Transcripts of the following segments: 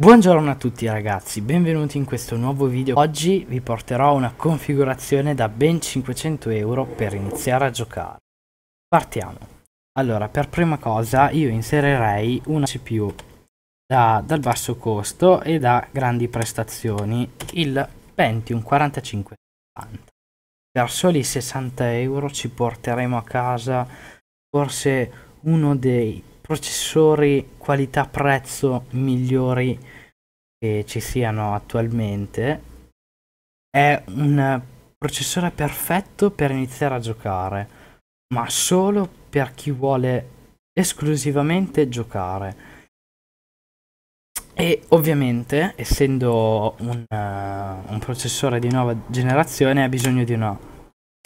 Buongiorno a tutti ragazzi, benvenuti in questo nuovo video. Oggi vi porterò una configurazione da ben 500 euro per iniziare a giocare. Partiamo. Allora, per prima cosa io inserirei una CPU da, dal basso costo e da grandi prestazioni, il Pentium 4570. Per soli 60 euro ci porteremo a casa forse uno dei processori qualità-prezzo migliori che ci siano attualmente. È un processore perfetto per iniziare a giocare, ma solo per chi vuole esclusivamente giocare. E ovviamente, essendo un, uh, un, processore di nuova generazione, ha bisogno di una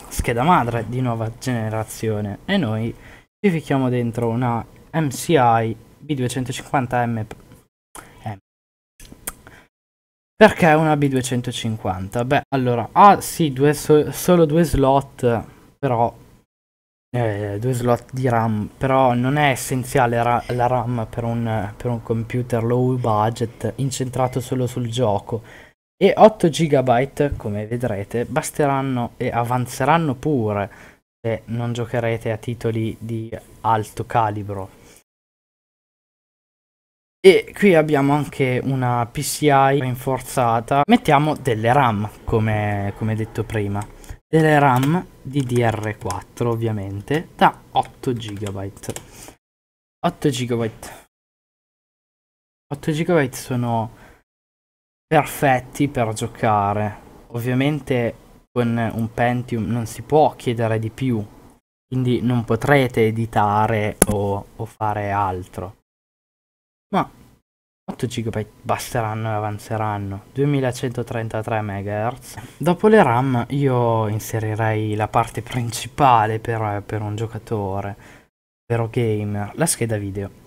scheda madre di nuova generazione. E noi ci fichiamo dentro una MCI B250M. Eh. Perché una B250? Beh, allora, ha ah, sì, due, so solo due slot, però eh, due slot di RAM, però non è essenziale ra la RAM per un, per un, computer low budget incentrato solo sul gioco. E 8 GB, come vedrete, basteranno e avanzeranno pure se non giocherete a titoli di alto calibro. E qui abbiamo anche una PCI rinforzata. Mettiamo delle RAM, come, come detto prima. Delle RAM DDR4, ovviamente, da 8 GB. 8 GB. 8 GB sono perfetti per giocare. Ovviamente con un Pentium non si può chiedere di più, quindi non potrete editare o, o fare altro. Ma 8 GB basteranno e avanzeranno 2133 MHz dopo le RAM io inserirei la parte principale per, per un giocatore per un gamer la scheda video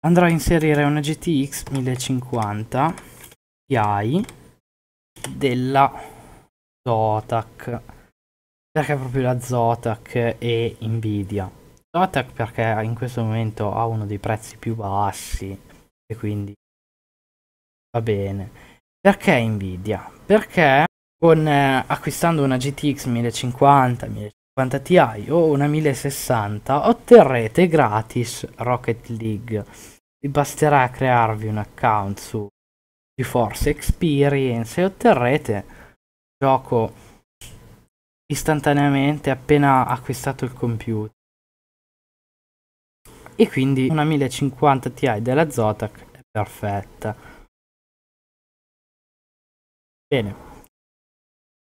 andrò a inserire una GTX 1050 Ti della Zotac perché proprio la Zotac e Nvidia Zotac perché in questo momento ha uno dei prezzi più bassi e quindi va bene. Perché Nvidia? Perché con, eh, acquistando una GTX 1050, 1050 Ti o una 1060 otterrete gratis Rocket League. Vi basterà crearvi un account su GeForce Experience e otterrete il gioco istantaneamente appena acquistato il computer e quindi una 1050 Ti della Zotac è perfetta. Bene,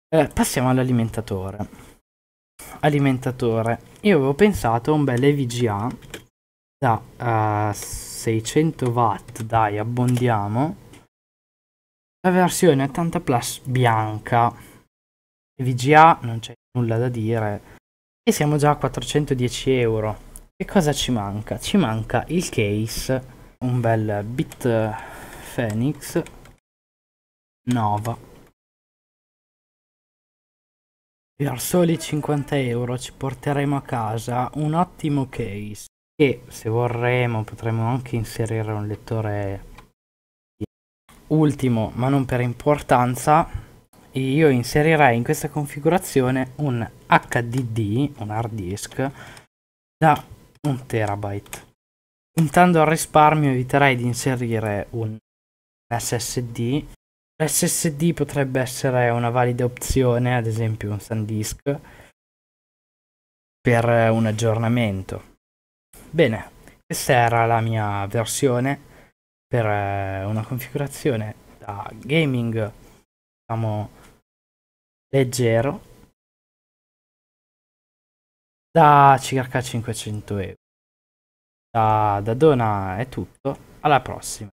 eh, passiamo all'alimentatore. Alimentatore, io avevo pensato a un bel EVGA da uh, eh, 600 watt, dai abbondiamo, la versione 80 Plus bianca, EVGA non c'è nulla da dire e siamo già a 410 euro che cosa ci manca? Ci manca il case, un bel bit eh, phoenix nova. Per soli 50 euro ci porteremo a casa un ottimo case e se vorremmo potremmo anche inserire un lettore ultimo ma non per importanza io inserirei in questa configurazione un HDD, un hard disk da 1 terabyte. Puntando al risparmio eviterei di inserire un SSD. L'SSD potrebbe essere una valida opzione, ad esempio un SanDisk, per un aggiornamento. Bene, questa era la mia versione per eh, una configurazione da gaming, diciamo, leggero da circa 500 euro. Da, da Dona è tutto, alla prossima.